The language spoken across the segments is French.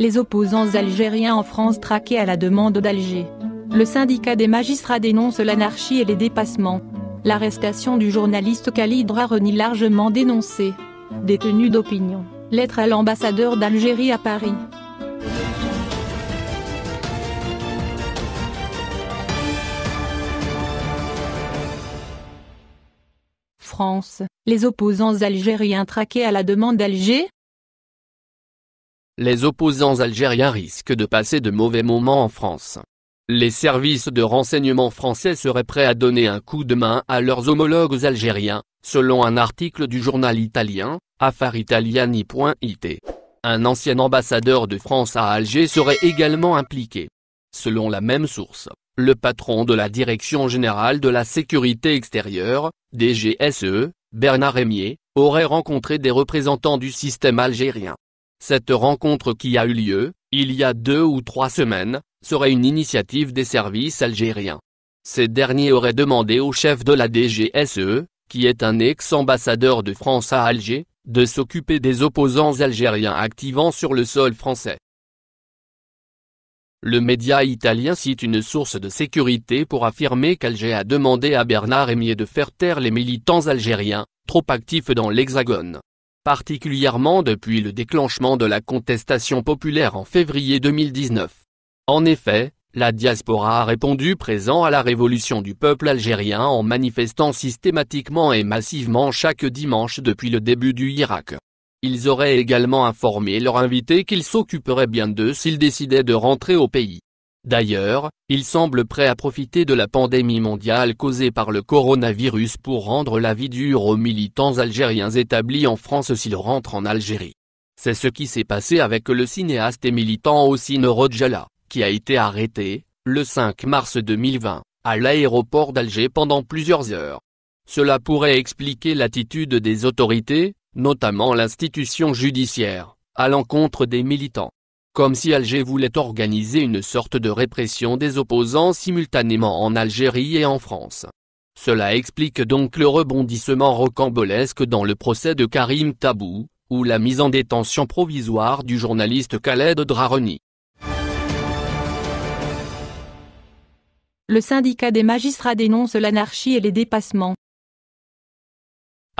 Les opposants algériens en France traqués à la demande d'Alger. Le syndicat des magistrats dénonce l'anarchie et les dépassements. L'arrestation du journaliste Khalid renie largement dénoncée. Détenu d'opinion. Lettre à l'ambassadeur d'Algérie à Paris. France, les opposants algériens traqués à la demande d'Alger les opposants algériens risquent de passer de mauvais moments en France. Les services de renseignement français seraient prêts à donner un coup de main à leurs homologues algériens, selon un article du journal italien, Affaritaliani.it. Un ancien ambassadeur de France à Alger serait également impliqué. Selon la même source, le patron de la Direction générale de la sécurité extérieure, DGSE, Bernard Rémier, aurait rencontré des représentants du système algérien. Cette rencontre qui a eu lieu, il y a deux ou trois semaines, serait une initiative des services algériens. Ces derniers auraient demandé au chef de la DGSE, qui est un ex-ambassadeur de France à Alger, de s'occuper des opposants algériens activant sur le sol français. Le média italien cite une source de sécurité pour affirmer qu'Alger a demandé à Bernard Emier de faire taire les militants algériens, trop actifs dans l'Hexagone particulièrement depuis le déclenchement de la contestation populaire en février 2019. En effet, la diaspora a répondu présent à la révolution du peuple algérien en manifestant systématiquement et massivement chaque dimanche depuis le début du Irak. Ils auraient également informé leurs invités qu'ils s'occuperaient bien d'eux s'ils décidaient de rentrer au pays. D'ailleurs, il semble prêt à profiter de la pandémie mondiale causée par le coronavirus pour rendre la vie dure aux militants algériens établis en France s'ils rentrent en Algérie. C'est ce qui s'est passé avec le cinéaste et militant Ossine Rodjala, qui a été arrêté, le 5 mars 2020, à l'aéroport d'Alger pendant plusieurs heures. Cela pourrait expliquer l'attitude des autorités, notamment l'institution judiciaire, à l'encontre des militants comme si Alger voulait organiser une sorte de répression des opposants simultanément en Algérie et en France. Cela explique donc le rebondissement rocambolesque dans le procès de Karim Tabou, ou la mise en détention provisoire du journaliste Khaled Draroni. Le syndicat des magistrats dénonce l'anarchie et les dépassements,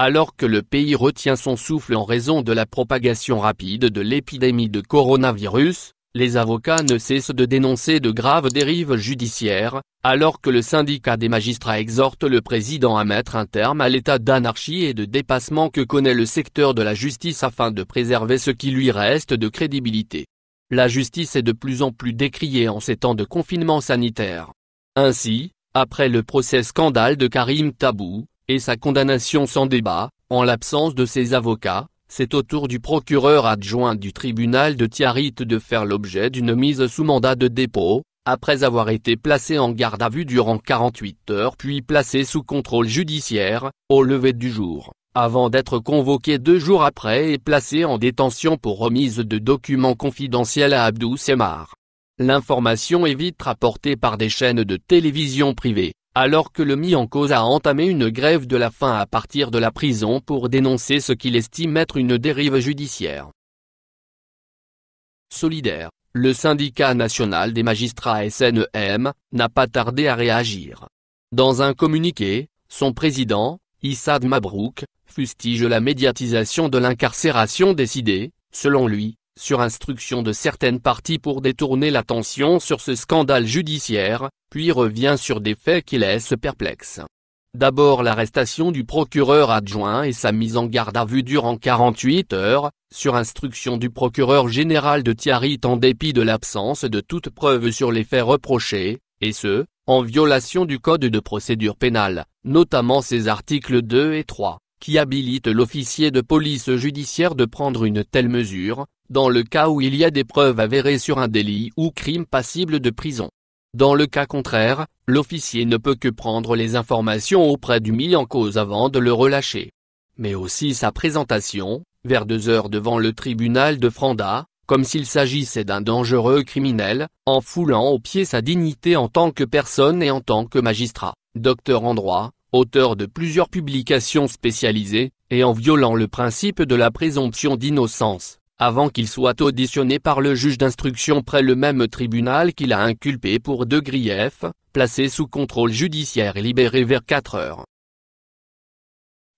alors que le pays retient son souffle en raison de la propagation rapide de l'épidémie de coronavirus, les avocats ne cessent de dénoncer de graves dérives judiciaires, alors que le syndicat des magistrats exhorte le président à mettre un terme à l'état d'anarchie et de dépassement que connaît le secteur de la justice afin de préserver ce qui lui reste de crédibilité. La justice est de plus en plus décriée en ces temps de confinement sanitaire. Ainsi, après le procès scandale de Karim Tabou, et sa condamnation sans débat, en l'absence de ses avocats, c'est au tour du procureur adjoint du tribunal de Tiarit de faire l'objet d'une mise sous mandat de dépôt, après avoir été placé en garde à vue durant 48 heures puis placé sous contrôle judiciaire, au lever du jour, avant d'être convoqué deux jours après et placé en détention pour remise de documents confidentiels à Abdou Semar. L'information est vite rapportée par des chaînes de télévision privées alors que le mis en cause a entamé une grève de la faim à partir de la prison pour dénoncer ce qu'il estime être une dérive judiciaire. Solidaire, le syndicat national des magistrats SNEM, n'a pas tardé à réagir. Dans un communiqué, son président, Issad Mabrouk, fustige la médiatisation de l'incarcération décidée, selon lui, sur instruction de certaines parties pour détourner l'attention sur ce scandale judiciaire, puis revient sur des faits qui laissent perplexes. D'abord l'arrestation du procureur adjoint et sa mise en garde à vue durant 48 heures, sur instruction du procureur général de Thiarit en dépit de l'absence de toute preuve sur les faits reprochés, et ce, en violation du Code de procédure pénale, notamment ses articles 2 et 3 qui habilite l'officier de police judiciaire de prendre une telle mesure, dans le cas où il y a des preuves avérées sur un délit ou crime passible de prison. Dans le cas contraire, l'officier ne peut que prendre les informations auprès du mis en cause avant de le relâcher. Mais aussi sa présentation, vers deux heures devant le tribunal de Franda, comme s'il s'agissait d'un dangereux criminel, en foulant au pied sa dignité en tant que personne et en tant que magistrat, docteur en droit, auteur de plusieurs publications spécialisées, et en violant le principe de la présomption d'innocence, avant qu'il soit auditionné par le juge d'instruction près le même tribunal qu'il a inculpé pour deux griefs, placé sous contrôle judiciaire et libéré vers 4 heures.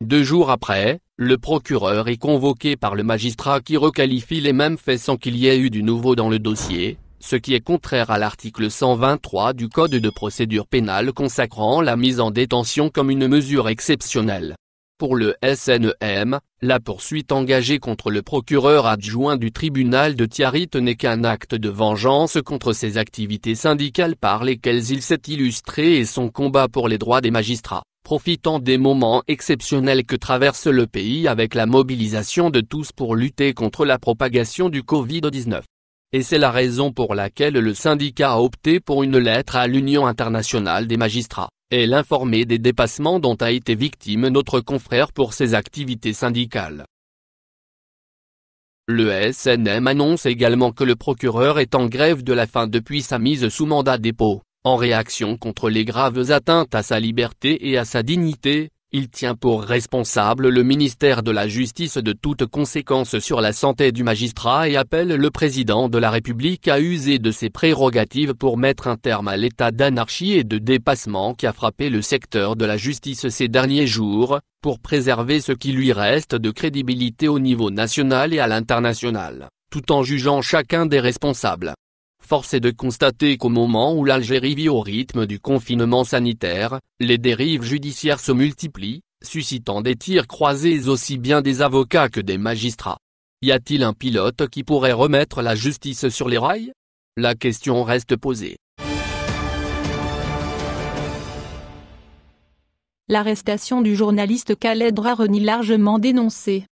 Deux jours après, le procureur est convoqué par le magistrat qui requalifie les mêmes faits sans qu'il y ait eu du nouveau dans le dossier, ce qui est contraire à l'article 123 du Code de procédure pénale consacrant la mise en détention comme une mesure exceptionnelle. Pour le SNEM, la poursuite engagée contre le procureur adjoint du tribunal de Tiarit n'est qu'un acte de vengeance contre ses activités syndicales par lesquelles il s'est illustré et son combat pour les droits des magistrats, profitant des moments exceptionnels que traverse le pays avec la mobilisation de tous pour lutter contre la propagation du Covid-19 et c'est la raison pour laquelle le syndicat a opté pour une lettre à l'Union internationale des magistrats, et l'informer des dépassements dont a été victime notre confrère pour ses activités syndicales. Le SNM annonce également que le procureur est en grève de la faim depuis sa mise sous mandat dépôt, en réaction contre les graves atteintes à sa liberté et à sa dignité, il tient pour responsable le ministère de la Justice de toute conséquence sur la santé du magistrat et appelle le président de la République à user de ses prérogatives pour mettre un terme à l'état d'anarchie et de dépassement qui a frappé le secteur de la justice ces derniers jours, pour préserver ce qui lui reste de crédibilité au niveau national et à l'international, tout en jugeant chacun des responsables. Force est de constater qu'au moment où l'Algérie vit au rythme du confinement sanitaire, les dérives judiciaires se multiplient, suscitant des tirs croisés aussi bien des avocats que des magistrats. Y a-t-il un pilote qui pourrait remettre la justice sur les rails La question reste posée. L'arrestation du journaliste Khaled Raheni largement dénoncée.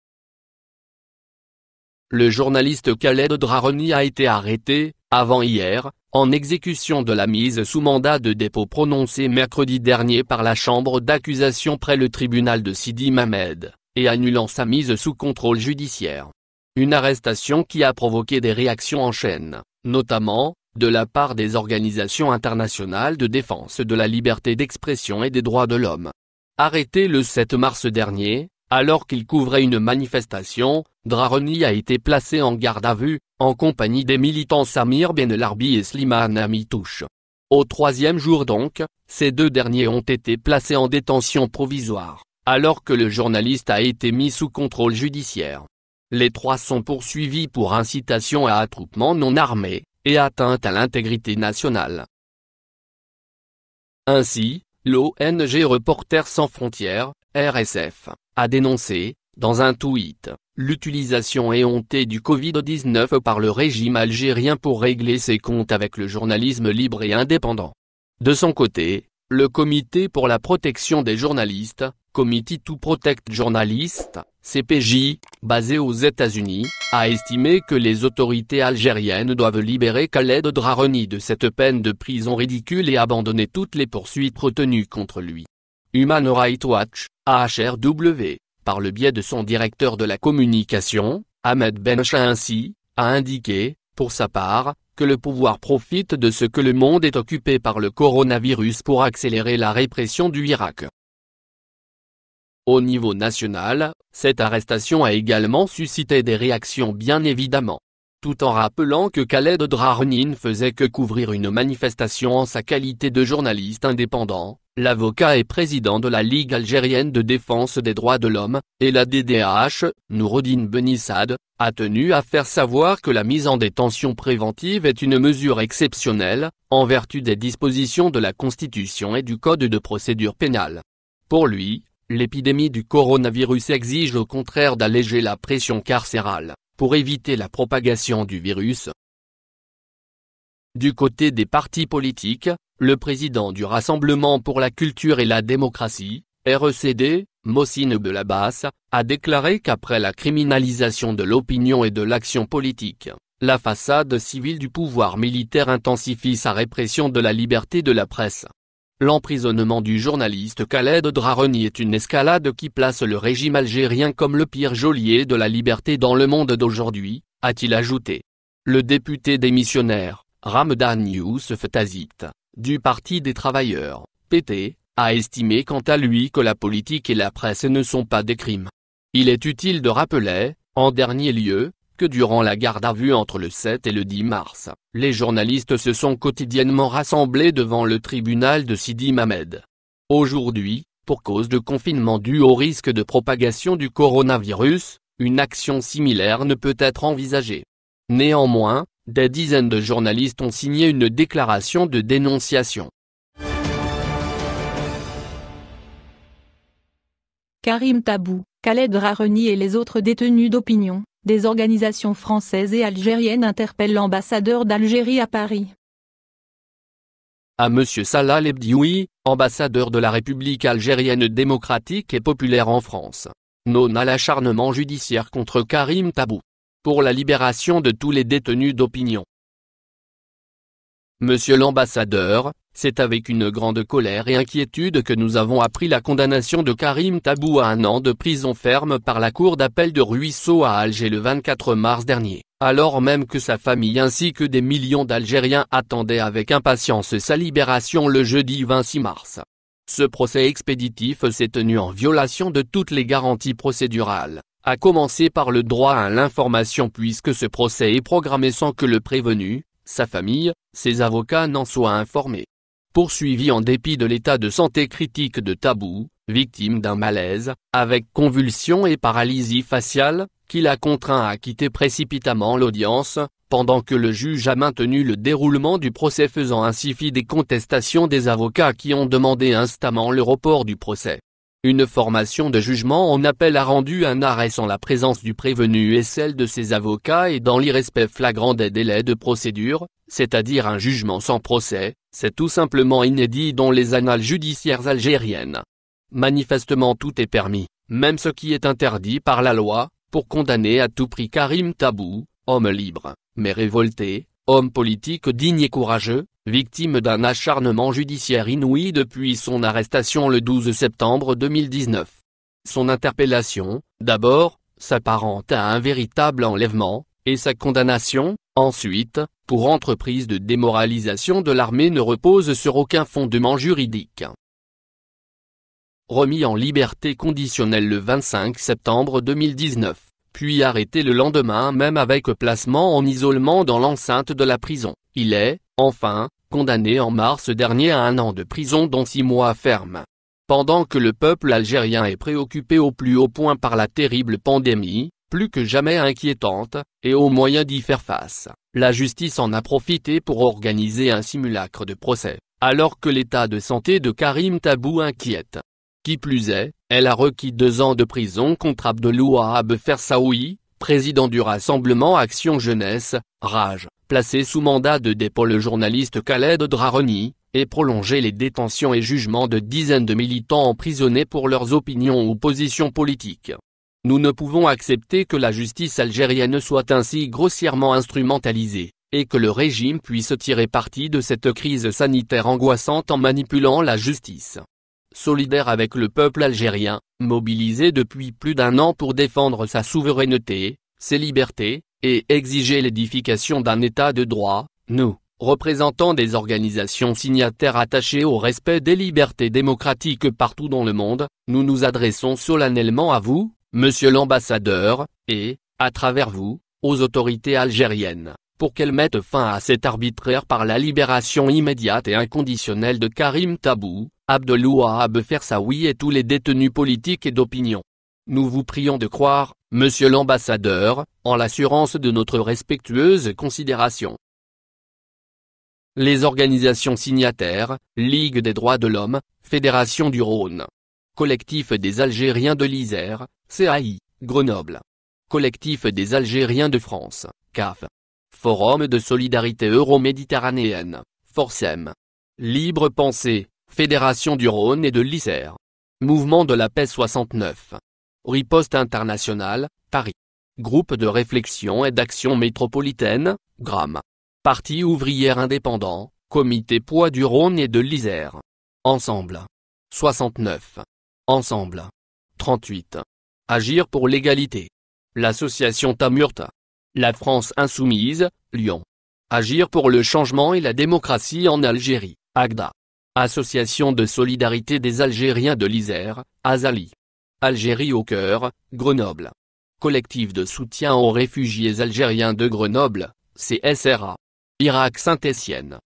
Le journaliste Khaled Draroni a été arrêté, avant-hier, en exécution de la mise sous mandat de dépôt prononcée mercredi dernier par la chambre d'accusation près le tribunal de Sidi Mamed, et annulant sa mise sous contrôle judiciaire. Une arrestation qui a provoqué des réactions en chaîne, notamment, de la part des organisations internationales de défense de la liberté d'expression et des droits de l'homme. Arrêté le 7 mars dernier, alors qu'il couvrait une manifestation, Draroni a été placé en garde à vue, en compagnie des militants Samir Benelarbi et Slimane Amitouche. Au troisième jour donc, ces deux derniers ont été placés en détention provisoire, alors que le journaliste a été mis sous contrôle judiciaire. Les trois sont poursuivis pour incitation à attroupement non armé, et atteinte à l'intégrité nationale. Ainsi, L'ONG Reporters sans frontières, RSF, a dénoncé, dans un tweet, l'utilisation éhontée du Covid-19 par le régime algérien pour régler ses comptes avec le journalisme libre et indépendant. De son côté, le Comité pour la protection des journalistes, Committee to Protect Journalists, CPJ, basé aux États-Unis, a estimé que les autorités algériennes doivent libérer Khaled Draroni de cette peine de prison ridicule et abandonner toutes les poursuites retenues contre lui. Human Rights Watch, HRW, par le biais de son directeur de la communication, Ahmed Bencha ainsi, a indiqué, pour sa part, que le pouvoir profite de ce que le monde est occupé par le coronavirus pour accélérer la répression du Irak. Au niveau national, cette arrestation a également suscité des réactions bien évidemment. Tout en rappelant que Khaled Drarouni ne faisait que couvrir une manifestation en sa qualité de journaliste indépendant, l'avocat et président de la Ligue algérienne de défense des droits de l'homme, et la DDH, Nourodine Benissad, a tenu à faire savoir que la mise en détention préventive est une mesure exceptionnelle, en vertu des dispositions de la Constitution et du Code de procédure pénale. Pour lui, L'épidémie du coronavirus exige au contraire d'alléger la pression carcérale, pour éviter la propagation du virus. Du côté des partis politiques, le président du Rassemblement pour la culture et la démocratie, RECD, Mossine Belabas, a déclaré qu'après la criminalisation de l'opinion et de l'action politique, la façade civile du pouvoir militaire intensifie sa répression de la liberté de la presse. L'emprisonnement du journaliste Khaled Draroni est une escalade qui place le régime algérien comme le pire geôlier de la liberté dans le monde d'aujourd'hui, a-t-il ajouté. Le député démissionnaire, Ramdan Youssef Tazit, du Parti des travailleurs, PT, a estimé quant à lui que la politique et la presse ne sont pas des crimes. Il est utile de rappeler, en dernier lieu, que durant la garde à vue entre le 7 et le 10 mars, les journalistes se sont quotidiennement rassemblés devant le tribunal de Sidi Mamed. Aujourd'hui, pour cause de confinement dû au risque de propagation du coronavirus, une action similaire ne peut être envisagée. Néanmoins, des dizaines de journalistes ont signé une déclaration de dénonciation. Karim Tabou, Khaled Rareni et les autres détenus d'opinion, des organisations françaises et algériennes interpellent l'ambassadeur d'Algérie à Paris. À M. Salah Lebdioui, ambassadeur de la République algérienne démocratique et populaire en France. Non à l'acharnement judiciaire contre Karim Tabou. Pour la libération de tous les détenus d'opinion. Monsieur l'ambassadeur, c'est avec une grande colère et inquiétude que nous avons appris la condamnation de Karim Tabou à un an de prison ferme par la cour d'appel de Ruisseau à Alger le 24 mars dernier, alors même que sa famille ainsi que des millions d'Algériens attendaient avec impatience sa libération le jeudi 26 mars. Ce procès expéditif s'est tenu en violation de toutes les garanties procédurales, à commencer par le droit à l'information puisque ce procès est programmé sans que le prévenu, sa famille, ses avocats n'en soient informés poursuivi en dépit de l'état de santé critique de Tabou, victime d'un malaise, avec convulsion et paralysie faciale, qui l'a contraint à quitter précipitamment l'audience, pendant que le juge a maintenu le déroulement du procès faisant ainsi fi des contestations des avocats qui ont demandé instamment le report du procès. Une formation de jugement en appel a rendu un arrêt sans la présence du prévenu et celle de ses avocats et dans l'irrespect flagrant des délais de procédure, c'est-à-dire un jugement sans procès, c'est tout simplement inédit dans les annales judiciaires algériennes. Manifestement tout est permis, même ce qui est interdit par la loi, pour condamner à tout prix Karim Tabou, homme libre, mais révolté, homme politique digne et courageux, victime d'un acharnement judiciaire inouï depuis son arrestation le 12 septembre 2019. Son interpellation, d'abord, s'apparente à un véritable enlèvement, et sa condamnation, Ensuite, pour entreprise de démoralisation de l'armée ne repose sur aucun fondement juridique. Remis en liberté conditionnelle le 25 septembre 2019, puis arrêté le lendemain même avec placement en isolement dans l'enceinte de la prison, il est, enfin, condamné en mars dernier à un an de prison dont six mois ferme. Pendant que le peuple algérien est préoccupé au plus haut point par la terrible pandémie, plus que jamais inquiétante, et aux moyens d'y faire face. La justice en a profité pour organiser un simulacre de procès, alors que l'état de santé de Karim Tabou inquiète. Qui plus est, elle a requis deux ans de prison contre Abdelouahab Saoui, président du rassemblement Action Jeunesse, Rage, placé sous mandat de dépôt le journaliste Khaled Draroni, et prolongé les détentions et jugements de dizaines de militants emprisonnés pour leurs opinions ou positions politiques. Nous ne pouvons accepter que la justice algérienne soit ainsi grossièrement instrumentalisée, et que le régime puisse tirer parti de cette crise sanitaire angoissante en manipulant la justice. Solidaire avec le peuple algérien, mobilisé depuis plus d'un an pour défendre sa souveraineté, ses libertés, et exiger l'édification d'un état de droit, nous, représentants des organisations signataires attachées au respect des libertés démocratiques partout dans le monde, nous nous adressons solennellement à vous, monsieur l'ambassadeur, et, à travers vous, aux autorités algériennes, pour qu'elles mettent fin à cet arbitraire par la libération immédiate et inconditionnelle de Karim Tabou, Abdelouahab Fersaoui et tous les détenus politiques et d'opinion. Nous vous prions de croire, monsieur l'ambassadeur, en l'assurance de notre respectueuse considération. Les organisations signataires, Ligue des droits de l'homme, Fédération du Rhône. Collectif des Algériens de l'Isère, CAI, Grenoble. Collectif des Algériens de France, CAF. Forum de solidarité euro-méditerranéenne, Forcem. Libre Pensée, Fédération du Rhône et de l'Isère. Mouvement de la paix 69. Riposte internationale, Paris. Groupe de réflexion et d'action métropolitaine, GRAM. Parti ouvrière indépendant, Comité poids du Rhône et de l'Isère. Ensemble. 69. Ensemble. 38. Agir pour l'égalité. L'association Tamurta. La France insoumise, Lyon. Agir pour le changement et la démocratie en Algérie, Agda. Association de solidarité des Algériens de l'Isère, Azali. Algérie au cœur, Grenoble. Collectif de soutien aux réfugiés algériens de Grenoble, CSRA. Irak Saint-Étienne.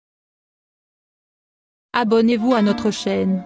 Abonnez-vous à notre chaîne.